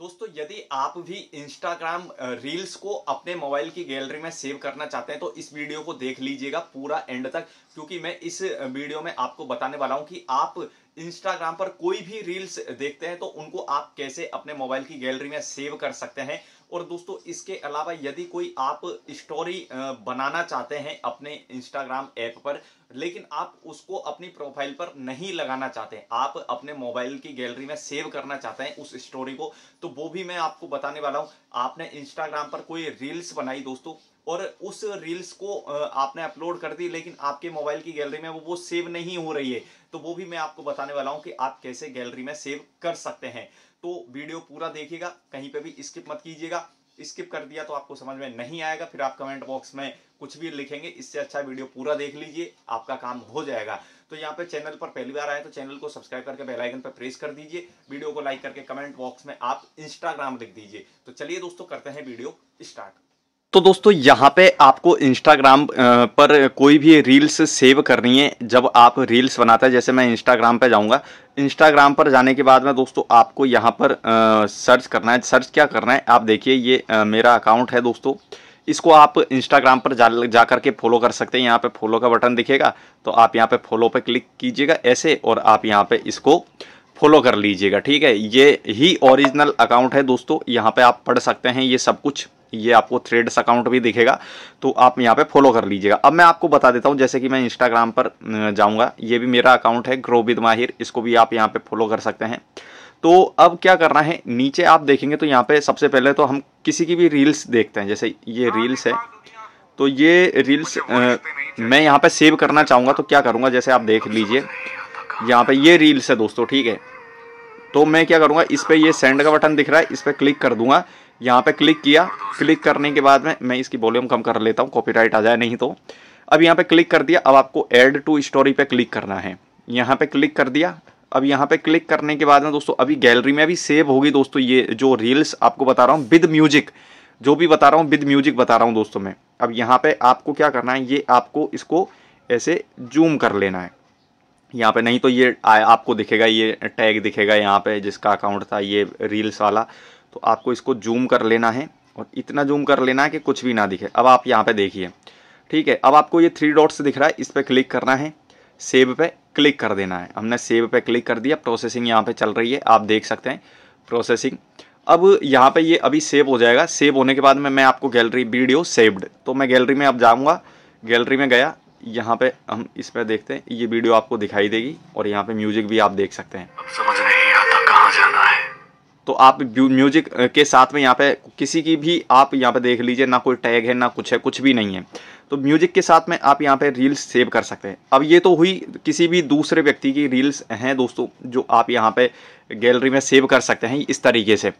दोस्तों यदि आप भी इंस्टाग्राम रील्स को अपने मोबाइल की गैलरी में सेव करना चाहते हैं तो इस वीडियो को देख लीजिएगा पूरा एंड तक क्योंकि मैं इस वीडियो में आपको बताने वाला हूं कि आप इंस्टाग्राम पर कोई भी रील्स देखते हैं तो उनको आप कैसे अपने मोबाइल की गैलरी में सेव कर सकते हैं और दोस्तों इसके अलावा यदि कोई आप स्टोरी बनाना चाहते हैं अपने इंस्टाग्राम ऐप पर लेकिन आप उसको अपनी प्रोफाइल पर नहीं लगाना चाहते हैं आप अपने मोबाइल की गैलरी में सेव करना चाहते हैं उस स्टोरी को तो वो भी मैं आपको बताने वाला हूँ आपने इंस्टाग्राम पर कोई रील्स बनाई दोस्तों और उस रील्स को आपने अपलोड कर दी लेकिन आपके मोबाइल की गैलरी में वो वो सेव नहीं हो रही है तो वो भी मैं आपको बताने वाला हूँ कि आप कैसे गैलरी में सेव कर सकते हैं तो वीडियो पूरा देखिएगा कहीं पर भी स्किप मत कीजिएगा स्किप कर दिया तो आपको समझ में नहीं आएगा फिर आप कमेंट बॉक्स में कुछ भी लिखेंगे इससे अच्छा वीडियो पूरा देख लीजिए आपका काम हो जाएगा तो यहाँ पे चैनल पर पहली बार आए तो चैनल को सब्सक्राइब करके बेल आइकन पर प्रेस कर दीजिए वीडियो को लाइक करके कमेंट बॉक्स में आप इंस्टाग्राम लिख दीजिए तो चलिए दोस्तों करते हैं वीडियो स्टार्ट तो दोस्तों यहाँ पे आपको इंस्टाग्राम पर कोई भी रील्स सेव करनी है जब आप रील्स बनाते हैं जैसे मैं इंस्टाग्राम पे जाऊँगा इंस्टाग्राम पर जाने के बाद में दोस्तों आपको यहाँ पर सर्च करना है सर्च क्या करना है आप देखिए ये मेरा अकाउंट है दोस्तों इसको आप इंस्टाग्राम पर जा जा करके फॉलो कर सकते हैं यहाँ पर फॉलो का बटन दिखेगा तो आप यहाँ पर फॉलो पर क्लिक कीजिएगा ऐसे और आप यहाँ पर इसको फॉलो कर लीजिएगा ठीक है ये ही ओरिजिनल अकाउंट है दोस्तों यहाँ पर आप पढ़ सकते हैं ये सब कुछ ये आपको थ्रेड्स अकाउंट भी दिखेगा तो आप यहाँ पे फॉलो कर लीजिएगा अब मैं आपको बता देता हूँ जैसे कि मैं इंस्टाग्राम पर जाऊँगा ये भी मेरा अकाउंट है ग्रो विद माहिर इसको भी आप यहाँ पे फॉलो कर सकते हैं तो अब क्या करना है नीचे आप देखेंगे तो यहाँ पे सबसे पहले तो हम किसी की भी रील्स देखते हैं जैसे ये रील्स है तो ये रील्स मैं यहाँ पे सेव करना चाहूँगा तो क्या करूँगा जैसे आप देख लीजिए यहाँ पे ये रील्स है दोस्तों ठीक है तो मैं क्या करूँगा इस पर ये सेंड का बटन दिख रहा है इस पर क्लिक कर दूंगा यहाँ पे क्लिक किया क्लिक करने के बाद में मैं इसकी वॉल्यूम कम कर लेता हूँ कॉपीराइट आ जाए नहीं तो अब यहाँ पे क्लिक कर दिया अब आपको ऐड टू स्टोरी पे क्लिक करना है यहाँ पे क्लिक कर दिया अब यहाँ पे क्लिक करने के बाद में दोस्तों अभी गैलरी में अभी सेव होगी दोस्तों ये जो रील्स आपको बता रहा हूँ विद म्यूजिक जो भी बता रहा हूँ विद म्यूजिक बता रहा हूँ दोस्तों मैं अब यहाँ पे आपको क्या करना है ये आपको इसको ऐसे जूम कर लेना है यहाँ पे नहीं तो ये आ, आपको दिखेगा ये टैग दिखेगा यहाँ पे जिसका अकाउंट था ये रील्स वाला तो आपको इसको जूम कर लेना है और इतना जूम कर लेना है कि कुछ भी ना दिखे अब आप यहाँ पे देखिए ठीक है अब आपको ये थ्री डॉट्स दिख रहा है इस पर क्लिक करना है सेव पे क्लिक कर देना है हमने सेव पे क्लिक कर दिया प्रोसेसिंग यहाँ पे चल रही है आप देख सकते हैं प्रोसेसिंग अब यहाँ पे ये अभी सेव हो जाएगा सेव होने के बाद में मैं आपको गैलरी वीडियो सेव्ड तो मैं गैलरी में अब जाऊँगा गैलरी में गया यहाँ पे हम इस पर देखते हैं ये वीडियो आपको दिखाई देगी और यहाँ पे म्यूजिक भी आप देख सकते हैं समझ रहे तो आप म्यूजिक के साथ में यहाँ पे किसी की भी आप यहाँ पे देख लीजिए ना कोई टैग है ना कुछ है कुछ भी नहीं है तो म्यूजिक के साथ में आप यहाँ पे रील्स सेव कर सकते हैं अब ये तो हुई किसी भी दूसरे व्यक्ति की रील्स हैं दोस्तों जो आप यहाँ पे गैलरी में सेव कर सकते हैं इस तरीके से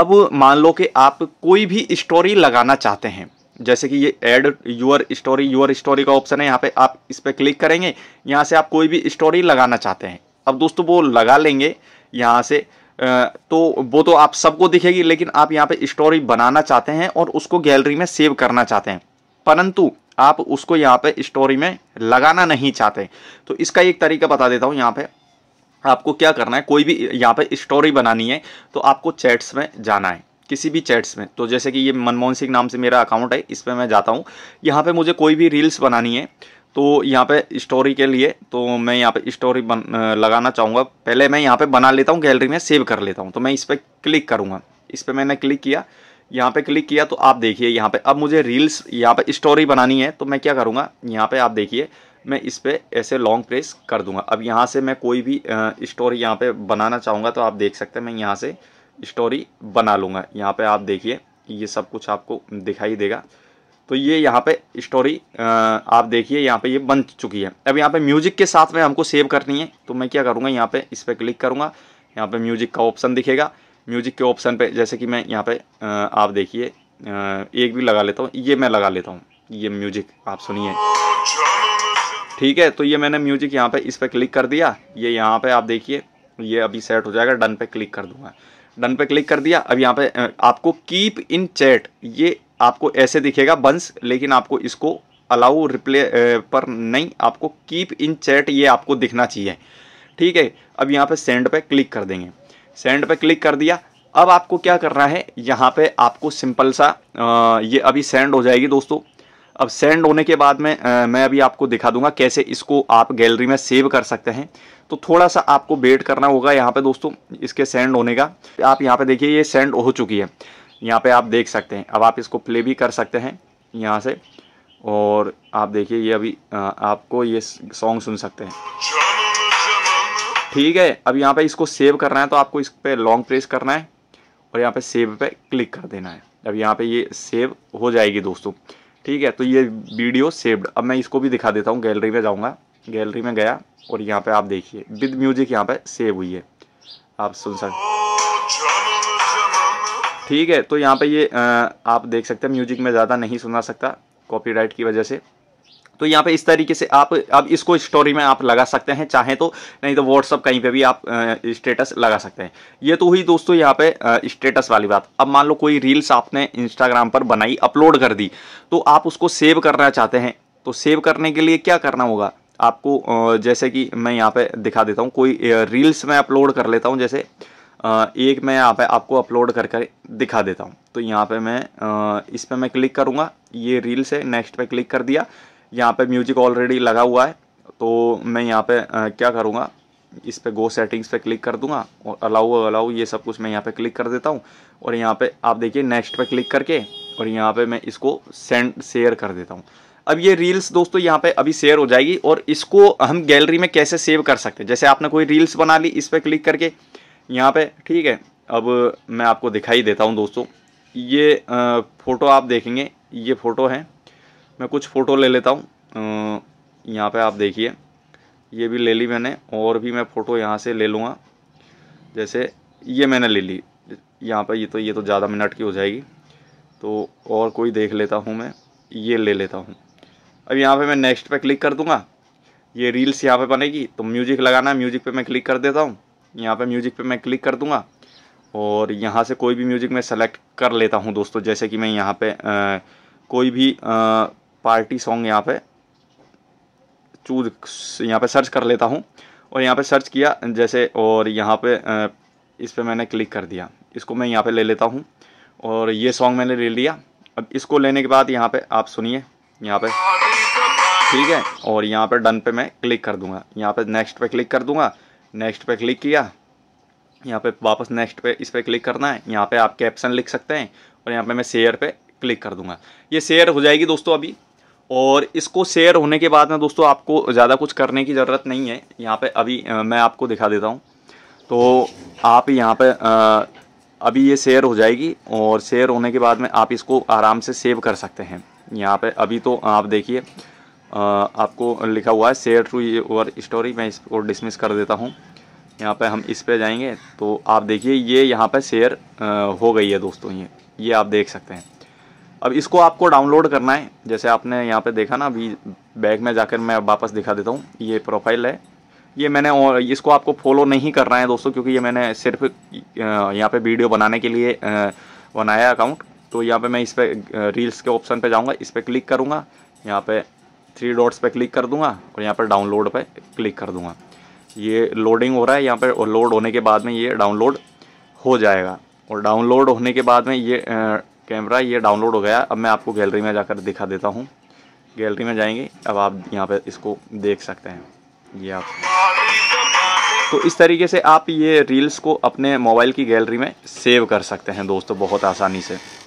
अब मान लो कि आप कोई भी स्टोरी लगाना चाहते हैं जैसे कि ये add your story your story का ऑप्शन है यहाँ पे आप इस पर क्लिक करेंगे यहाँ से आप कोई भी स्टोरी लगाना चाहते हैं अब दोस्तों वो लगा लेंगे यहाँ से तो वो तो आप सबको दिखेगी लेकिन आप यहाँ पे स्टोरी बनाना चाहते हैं और उसको गैलरी में सेव करना चाहते हैं परंतु आप उसको यहाँ पे स्टोरी में लगाना नहीं चाहते तो इसका एक तरीका बता देता हूँ यहाँ पे आपको क्या करना है कोई भी यहाँ पे स्टोरी बनानी है तो आपको चैट्स में जाना है किसी भी चैट्स में तो जैसे कि ये मनमोहन सिंह नाम से मेरा अकाउंट है इस पर मैं जाता हूँ यहाँ पर मुझे कोई भी रील्स बनानी है तो यहाँ पे स्टोरी के लिए तो मैं यहाँ पे स्टोरी बन लगाना चाहूँगा पहले मैं यहाँ पे बना लेता हूँ गैलरी में सेव कर लेता हूँ तो मैं इस पर क्लिक करूँगा इस पर मैंने क्लिक किया यहाँ पे क्लिक किया तो आप देखिए यहाँ पे अब मुझे रील्स यहाँ पे स्टोरी बनानी है तो मैं क्या करूँगा यहाँ पे आप देखिए मैं इस पर ऐसे लॉन्ग प्रेस कर दूँगा अब यहाँ से मैं कोई भी स्टोरी यहाँ पे बनाना चाहूँगा तो आप देख सकते हैं मैं यहाँ से स्टोरी बना लूँगा यहाँ पर आप देखिए ये सब कुछ आपको दिखाई देगा तो ये यहाँ पे स्टोरी आप देखिए यहाँ पे ये बन चुकी है अब यहाँ पे म्यूजिक के साथ में हमको सेव करनी है तो मैं क्या करूँगा यहाँ पे इस पर क्लिक करूँगा यहाँ पे म्यूजिक का ऑप्शन दिखेगा म्यूजिक के ऑप्शन पे जैसे कि मैं यहाँ पे आप देखिए एक भी लगा लेता हूँ ये मैं लगा लेता हूँ ये म्यूजिक आप सुनिए ठीक है तो ये मैंने म्यूजिक यहाँ पे इस पर क्लिक कर दिया ये यहाँ पर आप देखिए ये अभी सेट हो जाएगा डन पे क्लिक कर दूंगा डन पे क्लिक कर दिया अब यहाँ पे आपको कीप इन चैट ये आपको ऐसे दिखेगा बंस लेकिन आपको इसको अलाउ रिप्ले पर नहीं आपको कीप इन चैट ये आपको दिखना चाहिए ठीक है अब यहाँ पे सेंड पे क्लिक कर देंगे सेंड पे क्लिक कर दिया अब आपको क्या करना है यहाँ पे आपको सिंपल सा आ, ये अभी सेंड हो जाएगी दोस्तों अब सेंड होने के बाद में आ, मैं अभी आपको दिखा दूंगा कैसे इसको आप गैलरी में सेव कर सकते हैं तो थोड़ा सा आपको वेट करना होगा यहाँ पे दोस्तों इसके सेंड होने का आप यहाँ पे देखिए ये सेंड हो चुकी है यहाँ पे आप देख सकते हैं अब आप इसको प्ले भी कर सकते हैं यहाँ से और आप देखिए ये अभी आ, आपको ये सॉन्ग सुन सकते हैं ठीक है अब यहाँ पे इसको सेव करना है तो आपको इस पर लॉन्ग प्रेस करना है और यहाँ पे सेव पे क्लिक कर देना है अब यहाँ पे ये सेव हो जाएगी दोस्तों ठीक है तो ये वीडियो सेव्ड अब मैं इसको भी दिखा देता हूँ गैलरी में जाऊँगा गैलरी में गया और यहाँ पे आप देखिए विद म्यूजिक यहाँ पे सेव हुई है आप सुन सकते ठीक है तो यहाँ पे ये आ, आप देख सकते हैं म्यूजिक में ज़्यादा नहीं सुना सकता कॉपीराइट की वजह से तो यहाँ पे इस तरीके से आप अब इसको स्टोरी में आप लगा सकते हैं चाहें तो नहीं तो व्हाट्सअप कहीं पे भी आप स्टेटस लगा सकते हैं ये तो हुई दोस्तों यहाँ पे स्टेटस वाली बात अब मान लो कोई रील्स आपने इंस्टाग्राम पर बनाई अपलोड कर दी तो आप उसको सेव करना चाहते हैं तो सेव करने के लिए क्या करना होगा आपको जैसे कि मैं यहाँ पर दिखा देता हूँ कोई रील्स में अपलोड कर लेता हूँ जैसे एक मैं यहाँ पे आपको अपलोड कर कर दिखा देता हूँ तो यहाँ पे मैं इस पर मैं क्लिक करूँगा ये रील से नेक्स्ट पे क्लिक कर दिया यहाँ पे म्यूजिक ऑलरेडी लगा हुआ है तो मैं यहाँ पे क्या करूँगा इस पर गो सेटिंग्स पे क्लिक कर दूँगा और अलाउ अलाउ ये सब कुछ मैं यहाँ पे क्लिक कर देता हूँ और यहाँ पर आप देखिए नेक्स्ट पर क्लिक करके और यहाँ पर मैं इसको सेंड शेयर कर देता हूँ अब ये रील्स दोस्तों यहाँ पे अभी शेयर हो जाएगी और इसको हम गैलरी में कैसे सेव कर सकते हैं जैसे आपने कोई रील्स बना ली इस पर क्लिक करके यहाँ पे ठीक है अब मैं आपको दिखाई देता हूँ दोस्तों ये फ़ोटो आप देखेंगे ये फ़ोटो है मैं कुछ फ़ोटो ले लेता हूँ यहाँ पे आप देखिए ये भी ले ली मैंने और भी मैं फ़ोटो यहाँ से ले लूँगा जैसे ये मैंने ले ली यहाँ पर ये तो ये तो ज़्यादा मिनट की हो जाएगी तो और कोई देख लेता हूँ मैं ये ले लेता हूँ अब यहाँ पे मैं नेक्स्ट पे क्लिक कर दूँगा ये रील्स यहाँ पे बनेगी तो म्यूज़िक लगाना है म्यूज़िक पे मैं क्लिक कर देता हूँ यहाँ पे म्यूज़िक पे मैं क्लिक कर दूँगा और यहाँ से कोई भी म्यूज़िक मैं सेलेक्ट कर लेता हूँ दोस्तों जैसे कि मैं यहाँ पे आ, कोई भी आ, पार्टी सॉन्ग यहाँ पे चूज यहाँ पे सर्च कर लेता हूँ और यहाँ पे सर्च किया जैसे और यहाँ पे आ, इस पर मैंने क्लिक कर दिया इसको मैं यहाँ पे ले लेता हूँ और ये सॉन्ग मैंने ले लिया अब इसको लेने के बाद यहाँ पे आप सुनिए यहाँ पे ठीक है और यहाँ पे डन पे मैं क्लिक कर दूँगा यहाँ पे नेक्स्ट पे क्लिक कर दूँगा नेक्स्ट पे क्लिक किया यहाँ पे वापस नेक्स्ट पे इस पर क्लिक करना है यहाँ पे आप कैप्शन लिख सकते हैं और यहाँ पे मैं शेयर पे क्लिक कर दूंगा ये शेयर हो जाएगी दोस्तों अभी और इसको शेयर होने के बाद ना दोस्तों आपको ज़्यादा कुछ करने की ज़रूरत नहीं है यहाँ पर अभी मैं आपको दिखा देता हूँ तो आप यहाँ पर अभी ये शेयर हो जाएगी और शेयर होने के बाद में आप इसको आराम से सेव कर सकते हैं यहाँ पे अभी तो आप देखिए आपको लिखा हुआ है शेयर टू योर स्टोरी मैं इसको डिसमिस कर देता हूँ यहाँ पे हम इस पे जाएंगे तो आप देखिए ये यहाँ पे शेयर हो गई है दोस्तों ये ये आप देख सकते हैं अब इसको आपको डाउनलोड करना है जैसे आपने यहाँ पे देखा ना अभी बैग में जाकर मैं वापस दिखा देता हूँ ये प्रोफाइल है ये मैंने इसको आपको फॉलो नहीं करना है दोस्तों क्योंकि ये मैंने सिर्फ यहाँ पे वीडियो बनाने के लिए बनाया अकाउंट तो यहाँ पे मैं इस पर रील्स के ऑप्शन पे जाऊँगा इस पर क्लिक करूँगा यहाँ पर थ्री डॉट्स पे क्लिक कर दूंगा और यहाँ पर डाउनलोड पे क्लिक कर दूंगा ये लोडिंग हो रहा है यहाँ पर लोड होने के बाद में ये डाउनलोड हो जाएगा और डाउनलोड होने के बाद में ये कैमरा ये डाउनलोड हो गया अब मैं आपको गैलरी में जाकर दिखा देता हूँ गैलरी में जाएंगे अब आप यहाँ पर इसको देख सकते हैं ये आप तो इस तरीके से आप ये रील्स को अपने मोबाइल की गैलरी में सेव कर सकते हैं दोस्तों बहुत आसानी से